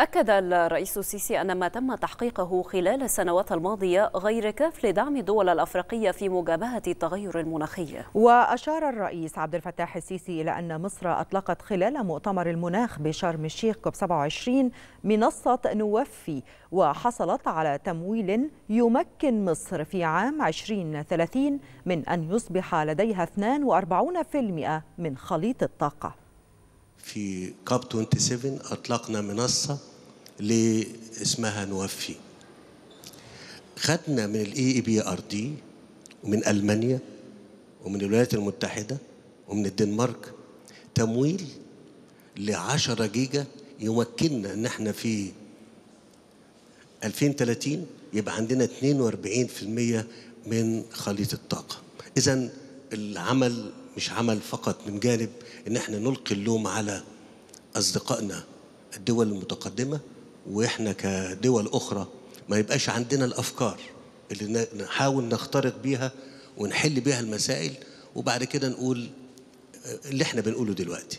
أكد الرئيس السيسي أن ما تم تحقيقه خلال السنوات الماضية غير كاف لدعم الدول الأفريقية في مجابهة التغير المناخي وأشار الرئيس عبد الفتاح السيسي إلى أن مصر أطلقت خلال مؤتمر المناخ بشرم الشيخ كوب 27 منصة نوفي وحصلت على تمويل يمكن مصر في عام 2030 من أن يصبح لديها 42% من خليط الطاقة في كاب 27 أطلقنا منصة اسمها نوفي خدنا من الاي اي بي ار دي ومن المانيا ومن الولايات المتحده ومن الدنمارك تمويل ل 10 جيجا يمكننا ان احنا في 2030 يبقى عندنا 42% من خليط الطاقه اذا العمل مش عمل فقط من جانب ان احنا نلقي اللوم على اصدقائنا الدول المتقدمه واحنا كدول اخرى ما يبقاش عندنا الافكار اللي نحاول نخترق بيها ونحل بيها المسائل وبعد كده نقول اللي احنا بنقوله دلوقتي